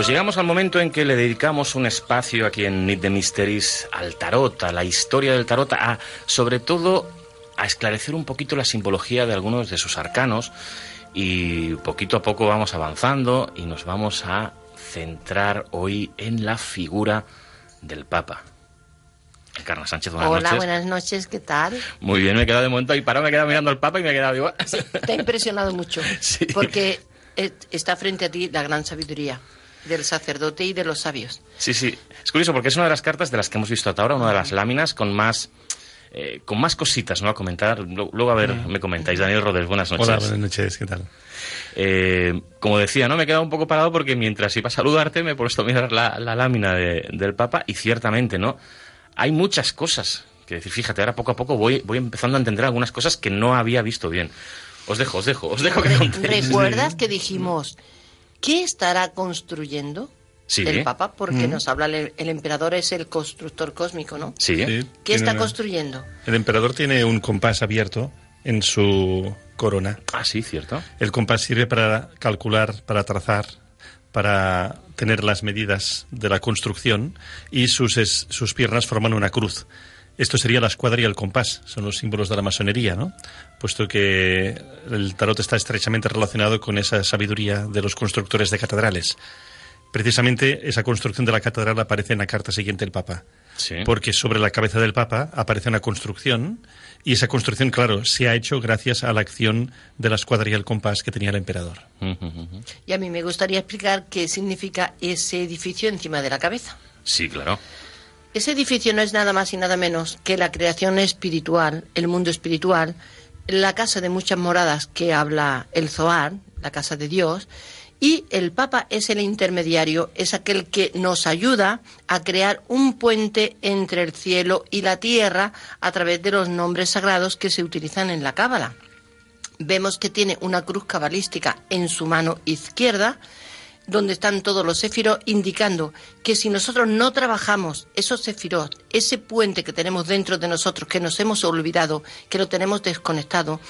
Pues llegamos al momento en que le dedicamos un espacio aquí en Need the Mysteries al tarot, a la historia del tarot, a sobre todo a esclarecer un poquito la simbología de algunos de sus arcanos y poquito a poco vamos avanzando y nos vamos a centrar hoy en la figura del Papa. Carla Sánchez, buenas Hola, buenas noches, ¿qué tal? Muy bien, me he quedado de momento ahí parado, me he quedado mirando al Papa y me he quedado igual. te ha impresionado mucho, porque eh, está frente a ti la gran sabiduría. Del sacerdote y de los sabios. Sí, sí. Es curioso porque es una de las cartas de las que hemos visto hasta ahora, una de las láminas con más... Eh, con más cositas, ¿no? A comentar. Luego, a ver, me comentáis. Daniel Rodés, buenas noches. Hola, buenas noches, ¿qué tal? Eh, como decía, ¿no? Me he quedado un poco parado porque mientras iba a saludarte me he puesto a mirar la, lámina del Papa y ciertamente, ¿no? Hay muchas cosas que decir. Fíjate, ahora poco a poco voy, voy empezando a entender algunas cosas que no había visto bien. Os dejo, os dejo, os dejo que contéis. ¿Recuerdas que dijimos ¿Qué estará construyendo? el Papa, porque nos habla el, emperador es el constructor cósmico, ¿no? Sí. ¿Qué está construyendo? El emperador tiene un compás abierto en su corona. Ah, sí, cierto. El compás sirve para calcular, para trazar, para tener las medidas de la construcción y sus, sus piernas forman una cruz. Esto sería la escuadra y el compás, son los símbolos de la masonería, ¿no? Puesto que el tarot está estrechamente relacionado con esa sabiduría de los constructores de catedrales. Precisamente esa construcción de la catedral aparece en la carta siguiente del Papa. Porque sobre la cabeza del Papa aparece una construcción y esa construcción, claro, se ha hecho gracias a la acción de la escuadra y el compás que tenía el emperador. Y a mí me gustaría explicar qué significa ese edificio encima de la cabeza. Sí, claro. Ese edificio no es nada más y nada menos que la creación espiritual, el mundo espiritual, la casa de muchas moradas que habla el Zoar, la casa de Dios, y el Papa es el intermediario, es aquel que nos ayuda a crear un puente entre el cielo y la tierra a través de los nombres sagrados que se utilizan en la Cábala. Vemos que tiene una cruz cabalística en su mano izquierda donde están todos los céfiros, indicando que si nosotros no trabajamos esos sefirot, ese puente que tenemos dentro de nosotros, que nos hemos olvidado, que lo tenemos desconectado,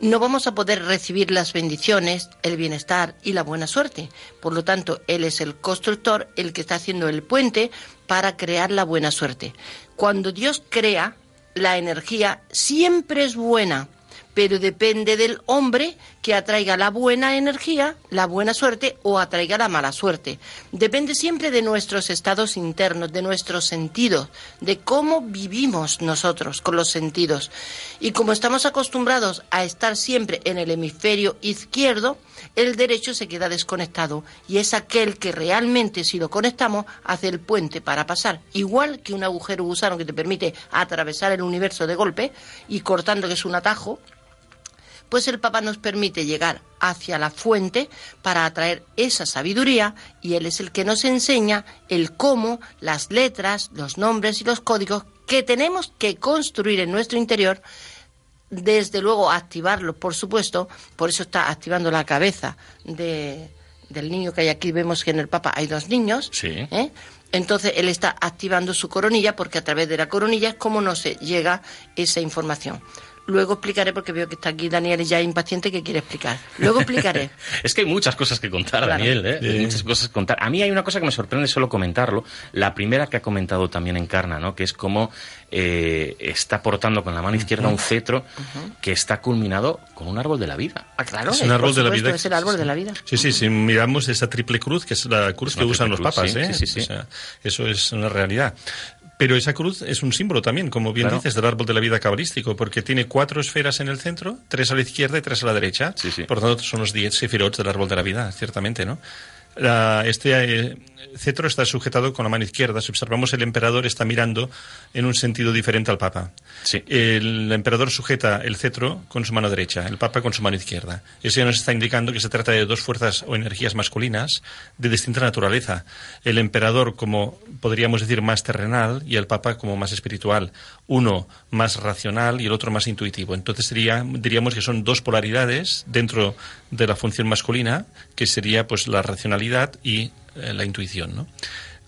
no vamos a poder recibir las bendiciones, el bienestar y la buena suerte. Por lo tanto, él es el constructor, el que está haciendo el puente para crear la buena suerte. Cuando Dios crea, la energía siempre es buena, pero depende del hombre que atraiga la buena energía, la buena suerte o atraiga la mala suerte. Depende siempre de nuestros estados internos, de nuestros sentidos, de cómo vivimos nosotros con los sentidos. Y como estamos acostumbrados a estar siempre en el hemisferio izquierdo, el derecho se queda desconectado y es aquel que realmente si lo conectamos hace el puente para pasar, igual que un agujero gusano que te permite atravesar el universo de golpe y cortando que es un atajo pues el Papa nos permite llegar hacia la fuente para atraer esa sabiduría y Él es el que nos enseña el cómo, las letras, los nombres y los códigos que tenemos que construir en nuestro interior, desde luego activarlos, por supuesto, por eso está activando la cabeza del niño que hay aquí, vemos que en el Papa hay dos niños, ¿eh? Entonces él está activando su coronilla porque a través de la coronilla es como no se llega esa información. Luego explicaré, porque veo que está aquí Daniel ya impaciente, que quiere explicar. Luego explicaré. es que hay muchas cosas que contar, Daniel, ¿eh? muchas cosas que contar. A mí hay una cosa que me sorprende solo comentarlo. La primera que ha comentado también Encarna, ¿no? Que es cómo eh, está portando con la mano izquierda un cetro que está culminado con un árbol de la vida. Ah, claro. Es eh, un árbol de la vida. Es el árbol de la vida. Sí, sí, si miramos esa triple cruz, que es la cruz que usan los papas, ¿eh? Sí, o sea, eso es una realidad. Pero esa cruz es un símbolo también, como bien dices, del árbol de la vida cabalístico, porque tiene cuatro esferas en el centro, tres a la izquierda y tres a la derecha. Por lo tanto, son los diez sefirot del árbol de la vida, ciertamente, ¿no? La, este, eh, el eh, cetro está sujetado con la mano izquierda. Si observamos, el emperador está mirando en un sentido diferente al Papa. Sí. El emperador sujeta el cetro con su mano derecha, el Papa con su mano izquierda. Eso ya nos está indicando que se trata de dos fuerzas o energías masculinas de distinta naturaleza. El emperador como, podríamos decir, más terrenal y el Papa como más espiritual. Uno más racional y el otro más intuitivo. Entonces sería, diríamos que son dos polaridades dentro de la función masculina, que sería pues la racionalidad y eh, la intuición, ¿no?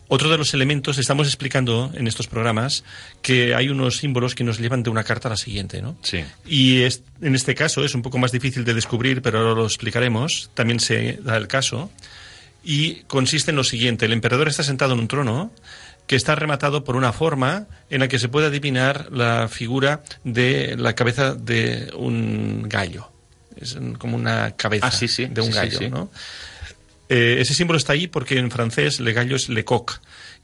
Otro de los elementos, estamos explicando en estos programas que hay unos símbolos que nos llevan de una carta a la siguiente, ¿no? Sí. Y en este caso es un poco más difícil de descubrir, pero ahora lo explicaremos. También se da el caso. Y consiste en lo siguiente: el emperador está sentado en un trono que está rematado por una forma en la que se puede adivinar la figura de la cabeza de un gallo. Es como una cabeza ah, de un gallo, eh, ese símbolo está ahí porque en francés le gallo es le coq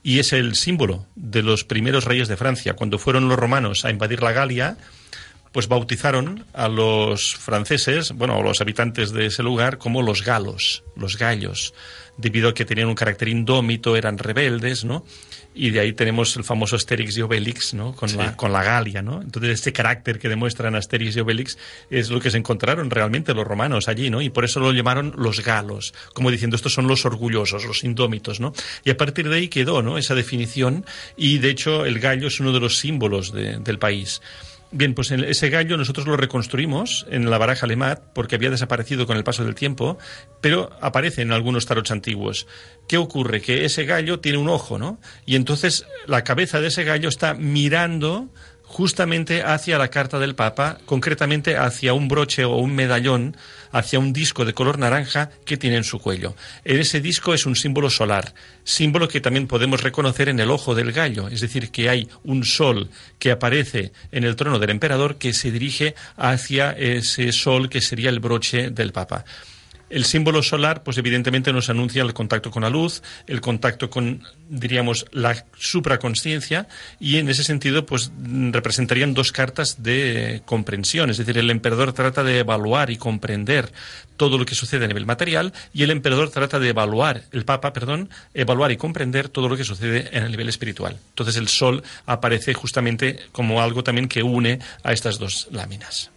y es el símbolo de los primeros reyes de Francia. Cuando fueron los romanos a invadir la Galia, pues bautizaron a los franceses, bueno, a los habitantes de ese lugar, como los galos, los gallos, debido a que tenían un carácter indómito, eran rebeldes, ¿no? Y de ahí tenemos el famoso Asterix y Obelix, ¿no? Con, la, con la Galia, ¿no? Entonces, este carácter que demuestran Asterix y Obelix es lo que se encontraron realmente los romanos allí, ¿no? Y por eso lo llamaron los galos, como diciendo, estos son los orgullosos, los indómitos, ¿no? Y a partir de ahí quedó, ¿no? Esa definición, y de hecho, el gallo es uno de los símbolos del país. Bien, pues ese gallo nosotros lo reconstruimos en la baraja Lemat porque había desaparecido con el paso del tiempo, pero aparece en algunos tarots antiguos. ¿Qué ocurre? Que ese gallo tiene un ojo, ¿no? Y entonces la cabeza de ese gallo está mirando justamente hacia la carta del Papa, concretamente hacia un broche o un medallón, hacia un disco de color naranja que tiene en su cuello. En ese disco es un símbolo solar, símbolo que también podemos reconocer en el ojo del gallo, es decir, que hay un sol que aparece en el trono del emperador que se dirige hacia ese sol que sería el broche del Papa. El símbolo solar, pues evidentemente nos anuncia el contacto con la luz, el contacto con, diríamos, la supraconsciencia, y en ese sentido, pues representarían dos cartas de comprensión. Es decir, el emperador trata de evaluar y comprender todo lo que sucede a nivel material, y el emperador trata de evaluar, el papa, perdón, evaluar y comprender todo lo que sucede en el nivel espiritual. Entonces el sol aparece justamente como algo también que une a estas dos láminas.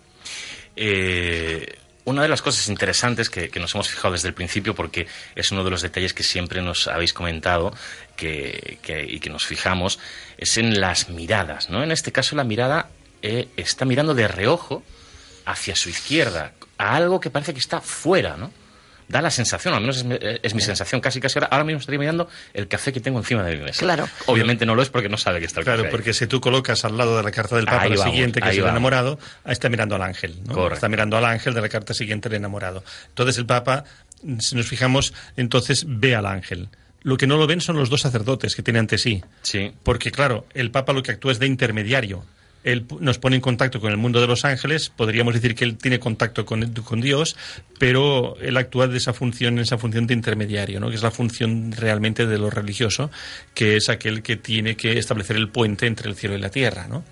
Eh, una de las cosas interesantes que, nos hemos fijado desde el principio, porque es uno de los detalles que siempre nos habéis comentado y que nos fijamos, es en las miradas. ¿no? En este caso, la mirada eh, está mirando de reojo hacia su izquierda, a algo que parece que está fuera. ¿no? da la sensación, al menos es mi, sensación casi casi ahora, ahora mismo estaría mirando el café que tengo encima de mi mesa. Claro. Obviamente no lo es porque no sabe que está el claro, porque si tú colocas al lado de la carta del Papa el la siguiente, que es el enamorado, está mirando al ángel. Está mirando al ángel de la carta siguiente, el enamorado. Entonces el Papa, si nos fijamos, entonces ve al ángel lo que no lo ven son los dos sacerdotes que tiene ante sí. Sí. Porque, claro, el Papa lo que actúa es de intermediario él nos pone en contacto con el mundo de los ángeles, podríamos decir que él tiene contacto con, Dios, pero él actúa de esa función, en esa función de intermediario, ¿no? que es la función realmente de lo religioso, que es aquel que tiene que establecer el puente entre el cielo y la tierra. ¿no?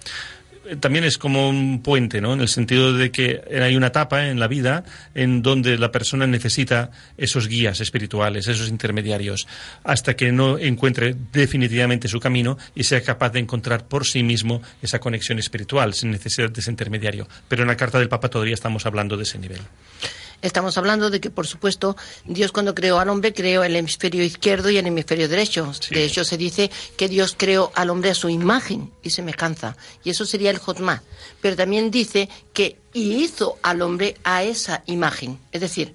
Eh, también es como un puente, ¿no? En el sentido de que hay una etapa en la vida en donde la persona necesita esos guías espirituales, esos intermediarios, hasta que no encuentre definitivamente su camino y sea capaz de encontrar por sí mismo esa conexión espiritual sin necesidad de ese intermediario. Pero en la carta del Papa todavía estamos hablando de ese nivel. Estamos hablando de que, por supuesto, Dios cuando creó al hombre creó el hemisferio izquierdo y el hemisferio derecho. De hecho, se dice que Dios creó al hombre a su imagen y semejanza. Y eso sería el Jotma. Pero también dice que hizo al hombre a esa imagen. Es decir,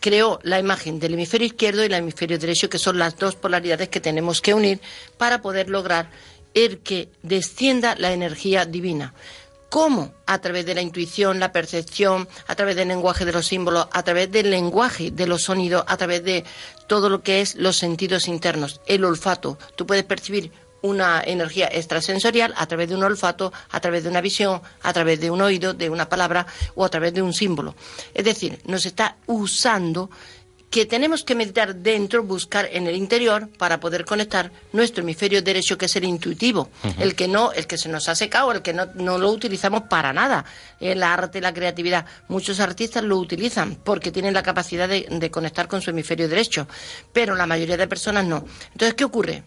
creó la imagen del hemisferio izquierdo y el hemisferio derecho, que son las dos polaridades que tenemos que unir para poder lograr el que descienda la energía divina cómo a través de la intuición, la percepción, a través del lenguaje de los símbolos, a través del lenguaje de los sonidos, a través de todo lo que es los sentidos internos, el olfato. Tú puedes percibir una energía extrasensorial a través de un olfato, a través de una visión, a través de un oído, de una palabra o a través de un símbolo. Es decir, nos está usando que tenemos que meditar dentro, buscar en el interior para poder conectar nuestro hemisferio derecho, que es el intuitivo, el que no, el que se nos ha secado, el que no, lo utilizamos para nada. El arte, la creatividad, muchos artistas lo utilizan porque tienen la capacidad de, de conectar con su hemisferio derecho, pero la mayoría de personas no. Entonces, ¿qué ocurre?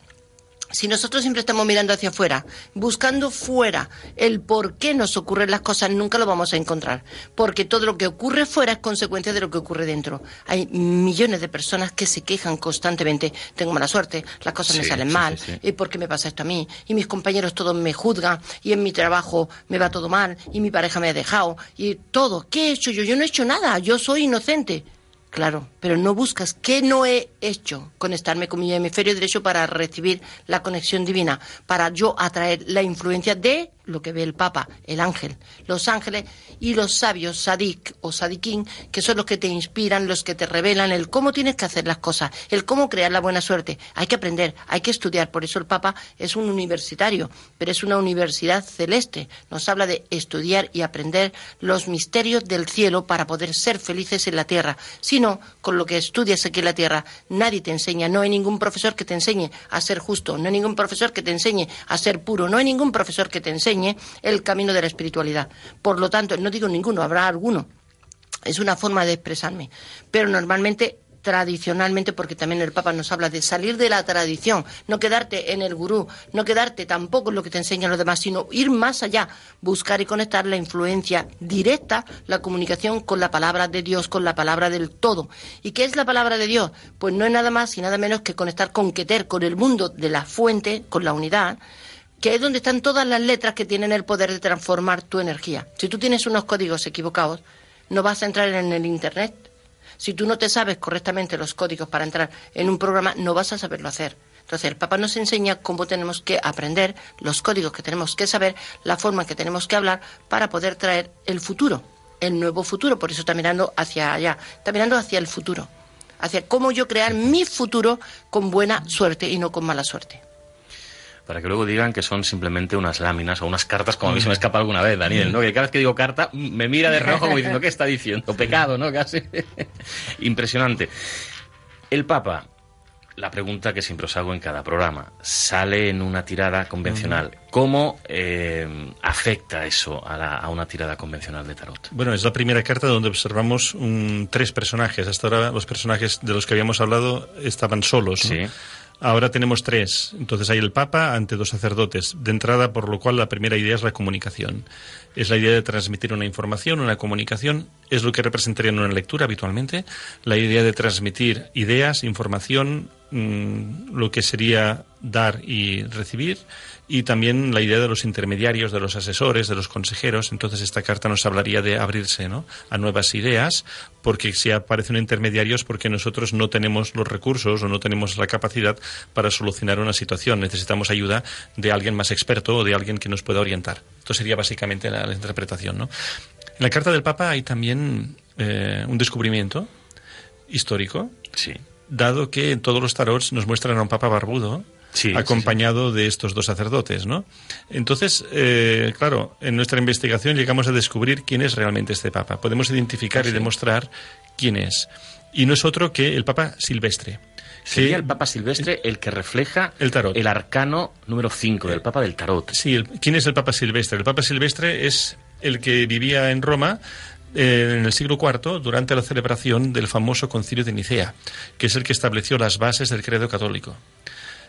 si nosotros siempre estamos mirando hacia afuera, buscando fuera el por qué nos ocurren las cosas, nunca lo vamos a encontrar. Porque todo lo que ocurre fuera es consecuencia de lo que ocurre dentro. Hay millones de personas que se quejan constantemente. Tengo mala suerte, las cosas me salen mal, ¿y por qué me pasa esto a mí? Y mis compañeros todos me juzgan, y en mi trabajo me va todo mal, y mi pareja me ha dejado, y todo. ¿Qué he hecho yo? Yo no he hecho nada, yo soy inocente. Claro, pero no buscas qué no he hecho conectarme con mi hemisferio derecho para recibir la conexión divina, para yo atraer la influencia de lo que ve el Papa, el ángel, los ángeles y los sabios, sadik o sadikín, que son los que te inspiran, los que te revelan el cómo tienes que hacer las cosas, el cómo crear la buena suerte. Hay que aprender, hay que estudiar. Por eso el Papa es un universitario, pero es una universidad celeste. Nos habla de estudiar y aprender los misterios del cielo para poder ser felices en la tierra. Si no, con lo que estudias aquí en la tierra, nadie te enseña. No hay ningún profesor que te enseñe a ser justo, no hay ningún profesor que te enseñe a ser puro, no hay ningún profesor que te enseñe el camino de la espiritualidad. Por lo tanto, no digo ninguno, habrá alguno. Es una forma de expresarme. Pero normalmente tradicionalmente, porque también el Papa nos habla de salir de la tradición, no quedarte en el gurú, no quedarte tampoco en lo que te enseñan los demás, sino ir más allá, buscar y conectar la influencia directa, la comunicación con la palabra de Dios, con la palabra del todo. ¿Y qué es la palabra de Dios? Pues no es nada más y nada menos que conectar con Queter, con el mundo de la fuente, con la unidad, que es donde están todas las letras que tienen el poder de transformar tu energía. Si tú tienes unos códigos equivocados, no vas a entrar en el Internet. Si tú no te sabes correctamente los códigos para entrar en un programa, no vas a saberlo hacer. Entonces, el Papa nos enseña cómo tenemos que aprender los códigos que tenemos que saber, la forma en que tenemos que hablar para poder traer el futuro, el nuevo futuro. Por eso está mirando hacia allá, está mirando hacia el futuro, hacia cómo yo crear mi futuro con buena suerte y no con mala suerte para que luego digan que son simplemente unas láminas o unas cartas, como a mí se me mm. escapa alguna vez, Daniel, ¿no? Que cada vez que digo carta mm, me mira de rojo como diciendo, ¿qué está diciendo? Pecado, ¿no? Casi. Impresionante. El Papa, la pregunta que siempre os hago en cada programa, sale en una tirada convencional. ¿Cómo eh, afecta eso a, una tirada convencional de tarot? Bueno, es la primera carta donde observamos tres personajes. Hasta ahora los personajes de los que habíamos hablado estaban solos. Sí Ahora tenemos tres. Entonces hay el Papa ante dos sacerdotes. De entrada, por lo cual la primera idea es la comunicación. Es la idea de transmitir una información, una comunicación. Es lo que representaría en una lectura habitualmente. La idea de transmitir ideas, información, Mm, lo que sería dar y recibir y también la idea de los intermediarios, de los asesores, de los consejeros. Entonces esta carta nos hablaría de abrirse a nuevas ideas, porque si aparecen intermediarios porque nosotros no tenemos los recursos o no tenemos la capacidad para solucionar una situación. Necesitamos ayuda de alguien más experto o de alguien que nos pueda orientar. Esto sería básicamente la, interpretación. ¿no? En la carta del Papa hay también eh, un descubrimiento histórico. Sí dado que en todos los tarots nos muestran a un papa barbudo, acompañado de estos dos sacerdotes, ¿no? Entonces, eh, claro, en nuestra investigación llegamos a descubrir quién es realmente este Papa. Podemos identificar y demostrar quién es. Y no es otro que el Papa Silvestre. Sería el Papa Silvestre el que refleja el, tarot. el arcano número 5 del Papa del Tarot. Sí, ¿quién es el Papa Silvestre? El Papa Silvestre es el que vivía en Roma eh, en el siglo IV durante la celebración del famoso concilio de Nicea, que es el que estableció las bases del credo católico.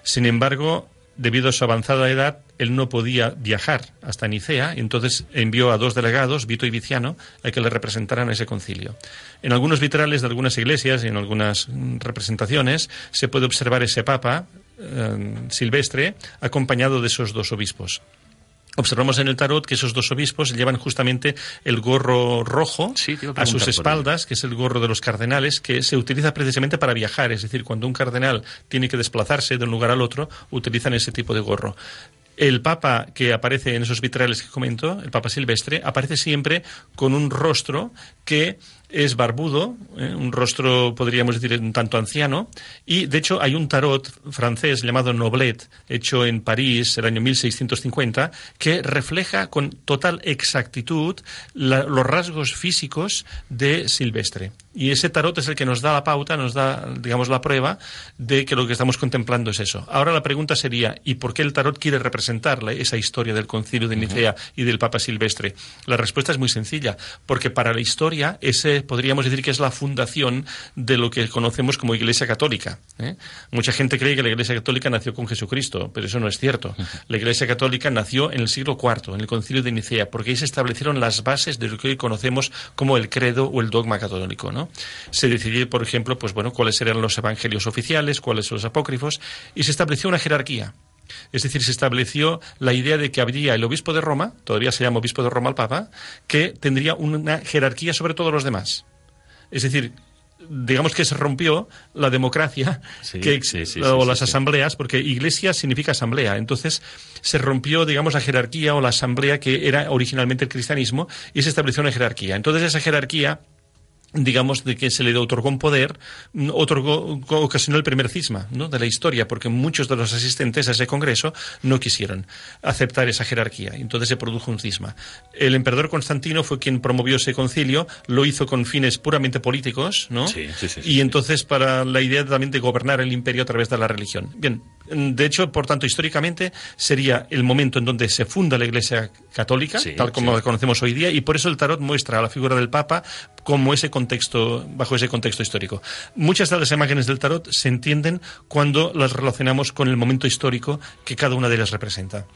Sin embargo, debido a su avanzada edad, él no podía viajar hasta Nicea, y entonces envió a dos delegados, Vito y Viciano, a que le representaran ese concilio. En algunos vitrales de algunas iglesias y en algunas mm, representaciones se puede observar ese papa, eh, Silvestre, acompañado de esos dos obispos observamos en el tarot que esos dos obispos llevan justamente el gorro rojo a, a sus espaldas, que es el gorro de los cardenales, que se utiliza precisamente para viajar. Es decir, cuando un cardenal tiene que desplazarse de un lugar al otro, utilizan ese tipo de gorro el Papa que aparece en esos vitrales que comento, el Papa Silvestre, aparece siempre con un rostro que es barbudo, eh, un rostro, podríamos decir, un tanto anciano, y de hecho hay un tarot francés llamado Noblet, hecho en París el año 1650, que refleja con total exactitud los rasgos físicos de Silvestre. Y ese tarot es el que nos da la pauta, nos da, digamos, la prueba de que lo que estamos contemplando es eso. Ahora la pregunta sería, ¿y por qué el tarot quiere representar esa historia del concilio de Nicea y del Papa Silvestre? La respuesta es muy sencilla, porque para la historia ese podríamos decir que es la fundación de lo que conocemos como Iglesia Católica. ¿eh? Mucha gente cree que la Iglesia Católica nació con Jesucristo, pero eso no es cierto. La Iglesia Católica nació en el siglo IV, en el Concilio de Nicea, porque ahí se establecieron las bases de lo que hoy conocemos como el credo o el dogma católico. ¿no? Se decidió, por ejemplo, pues bueno, cuáles eran los evangelios oficiales, cuáles son los apócrifos, y se estableció una jerarquía. Es decir, se estableció la idea de que habría el obispo de Roma, todavía se llama obispo de Roma el Papa, que tendría una jerarquía sobre todos los demás. Es decir, digamos que se rompió la democracia o las asambleas, porque iglesia significa asamblea. Entonces se rompió, digamos, la jerarquía o la asamblea que era originalmente el cristianismo y se estableció una jerarquía. Entonces esa jerarquía digamos, de que se le otorgó un poder, otorgó, ocasionó el primer cisma ¿no? de la historia, porque muchos de los asistentes a ese Congreso no quisieron aceptar esa jerarquía. Entonces se produjo un cisma. El emperador Constantino fue quien promovió ese concilio, lo hizo con fines puramente políticos, ¿no? y entonces para la idea también de gobernar el imperio a través de la religión. Bien, de hecho, por tanto, históricamente sería el momento en donde se funda la Iglesia Católica, tal como la conocemos hoy día, y por eso el tarot muestra a la figura del Papa como ese contexto, bajo ese contexto histórico. Muchas de las imágenes del tarot se entienden cuando las relacionamos con el momento histórico que cada una de ellas representa.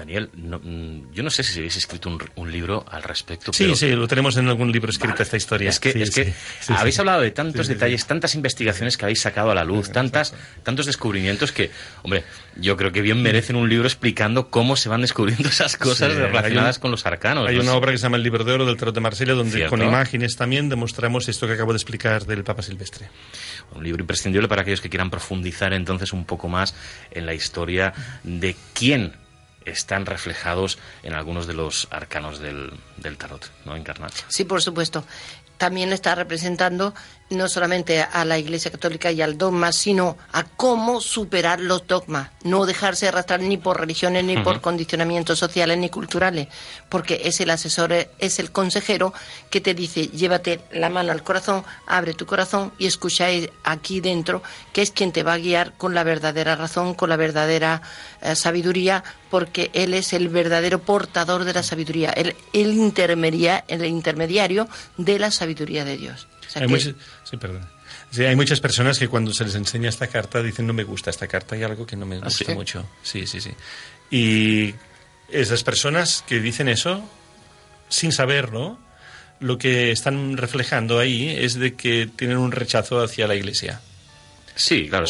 Daniel, mm, yo no sé si habéis escrito un, libro al respecto. Sí, sí, lo tenemos en algún libro escrito esta historia. Es que, es que habéis hablado de tantos detalles, tantas investigaciones que habéis sacado a la luz, tantas, tantos descubrimientos que, hombre, yo creo que bien merecen un libro explicando cómo se van descubriendo esas cosas relacionadas con los arcanos. Hay una obra que se llama El libro de oro del Tarot de Marsella, donde con imágenes también demostramos esto que acabo de explicar del Papa Silvestre. Un libro imprescindible para aquellos que quieran profundizar entonces un poco más en la historia de quién están reflejados en algunos de los arcanos del, tarot, ¿no, Encarnado? Sí, por supuesto. También está representando no solamente a la Iglesia Católica y al dogma, sino a cómo superar los dogmas, no dejarse arrastrar ni por religiones, ni por condicionamientos sociales, ni culturales, porque es el asesor, es el consejero que te dice, llévate la mano al corazón, abre tu corazón y escucha e-, aquí dentro, que es quien te va a guiar con la verdadera razón, con la verdadera eh, sabiduría, porque él es el verdadero portador de la sabiduría, Él el, el intermediario de la sabiduría de Dios hay muchas... Sí, hay muchas personas que cuando se les enseña esta carta dicen no me gusta esta carta, hay algo que no me ¿Ah, gusta mucho. Sí, sí, sí. Y esas personas que dicen eso, sin saberlo, lo que están reflejando ahí es de que tienen un rechazo hacia la iglesia. Sí, claro,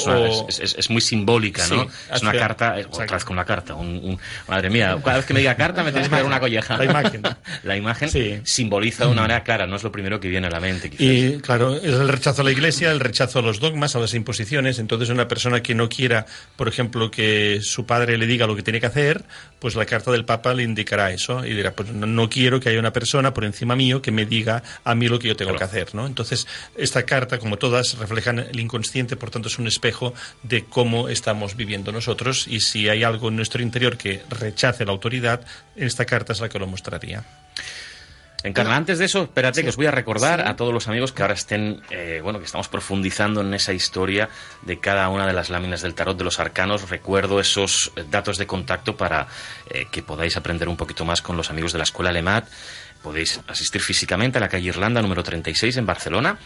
es, es, muy simbólica, ¿no? Es una carta, eh, otra vez con una carta, un, madre mía, cada vez que me diga carta me tienes que dar una colleja. La imagen. la imagen simboliza una manera clara, no es lo primero que viene a la mente. Y claro, es el rechazo a la iglesia, el rechazo a los dogmas, a las imposiciones, entonces una persona que no quiera, por ejemplo, que su padre le diga lo que tiene que hacer, pues la carta del Papa le indicará eso y dirá, pues no, quiero que haya una persona por encima mío que me diga a mí lo que yo tengo que hacer, ¿no? Entonces, esta carta, como todas, reflejan el inconsciente, por tanto, es un espejo de cómo estamos viviendo nosotros y si hay algo en nuestro interior que rechace la autoridad, esta carta es la que lo mostraría. Encarna, antes de eso, espérate que os voy a recordar a todos los amigos que ahora estén, eh, bueno, que estamos profundizando en esa historia de cada una de las láminas del tarot de los arcanos. Recuerdo esos eh, datos de contacto para eh, que podáis aprender un poquito más con los amigos de la Escuela Lemat. Podéis asistir físicamente a la calle Irlanda número 36 en Barcelona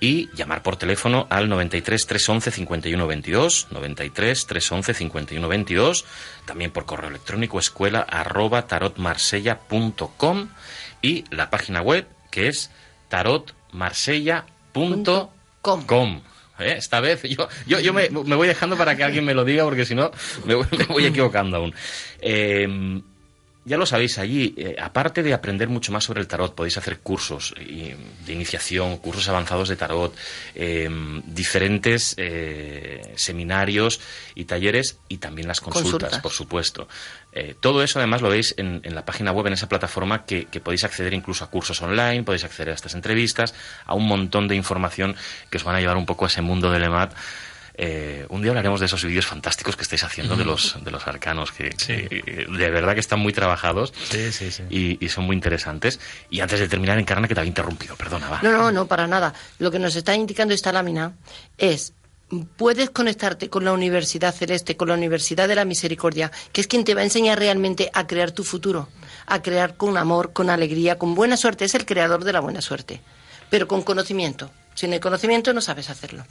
y llamar por teléfono al 93 311 51 22, 93 311 51 22, también por correo electrónico escuela arroba tarotmarsella.com y la página web que es tarotmarsella.com. ¿Eh? Esta vez yo, yo, me, voy dejando para que alguien me lo diga porque si no me, voy equivocando aún. Eh, ya lo sabéis, allí, eh, aparte de aprender mucho más sobre el tarot, podéis hacer cursos eh, de iniciación, cursos avanzados de tarot, eh, diferentes eh, seminarios y talleres y también las consultas, por supuesto. todo eso además lo veis en, la página web, en esa plataforma que, que, podéis acceder incluso a cursos online, podéis acceder a estas entrevistas, a un montón de información que os van a llevar un poco a ese mundo del EMAT eh, un día hablaremos de esos vídeos fantásticos que estáis haciendo de los de los arcanos, que, de verdad que están muy trabajados y, y, son muy interesantes. Y antes de terminar, Encarna, que te había interrumpido, perdona. Va. No, no, no, para nada. Lo que nos está indicando esta lámina es puedes conectarte con la Universidad Celeste, con la Universidad de la Misericordia, que es quien te va a enseñar realmente a crear tu futuro, a crear con amor, con alegría, con buena suerte. Es el creador de la buena suerte, pero con conocimiento. Sin el conocimiento no sabes hacerlo.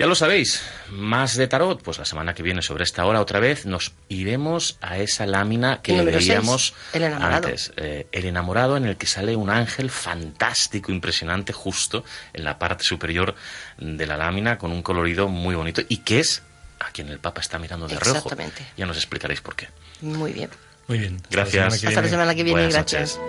Ya lo sabéis, más de tarot, pues la semana que viene sobre esta hora otra vez nos iremos a esa lámina que veíamos antes, eh, el enamorado en el que sale un ángel fantástico, impresionante, justo en la parte superior de la lámina con un colorido muy bonito y que es a quien el Papa está mirando de rojo. Exactamente. Ya nos explicaréis por qué. Muy bien. Muy bien. gracias. Hasta la semana que viene, gracias.